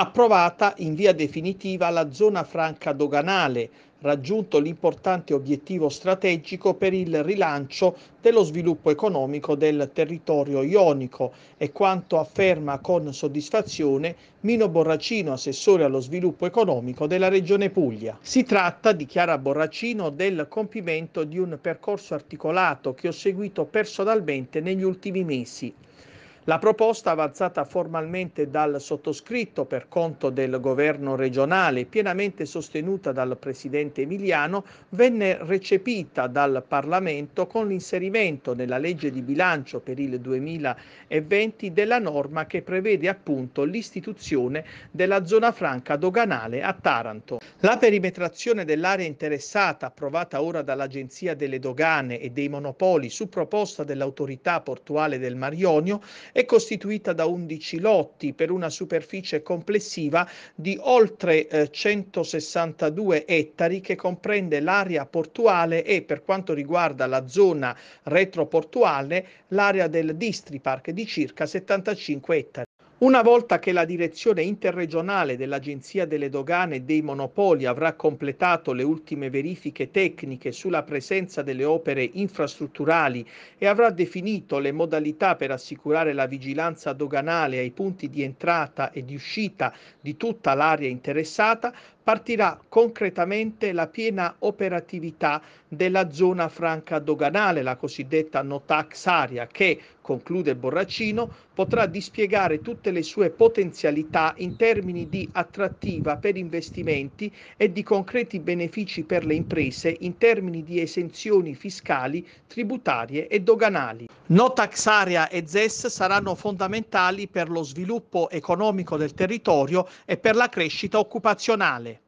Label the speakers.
Speaker 1: approvata in via definitiva la zona franca doganale, raggiunto l'importante obiettivo strategico per il rilancio dello sviluppo economico del territorio ionico e quanto afferma con soddisfazione Mino Borracino, assessore allo sviluppo economico della Regione Puglia. Si tratta, dichiara Borracino, del compimento di un percorso articolato che ho seguito personalmente negli ultimi mesi. La proposta avanzata formalmente dal sottoscritto per conto del governo regionale, pienamente sostenuta dal presidente Emiliano, venne recepita dal Parlamento con l'inserimento nella legge di bilancio per il 2020 della norma che prevede appunto l'istituzione della zona franca doganale a Taranto. La perimetrazione dell'area interessata, approvata ora dall'Agenzia delle Dogane e dei Monopoli su proposta dell'autorità portuale del Marionio, è costituita da 11 lotti per una superficie complessiva di oltre 162 eh, ettari che comprende l'area portuale e per quanto riguarda la zona retroportuale l'area del Distripark di circa 75 ettari. Una volta che la direzione interregionale dell'Agenzia delle Dogane e dei Monopoli avrà completato le ultime verifiche tecniche sulla presenza delle opere infrastrutturali e avrà definito le modalità per assicurare la vigilanza doganale ai punti di entrata e di uscita di tutta l'area interessata, partirà concretamente la piena operatività della zona franca doganale, la cosiddetta no tax area, che, conclude Borracino, potrà dispiegare tutte le sue potenzialità in termini di attrattiva per investimenti e di concreti benefici per le imprese in termini di esenzioni fiscali, tributarie e doganali. No tax area e ZES saranno fondamentali per lo sviluppo economico del territorio e per la crescita occupazionale.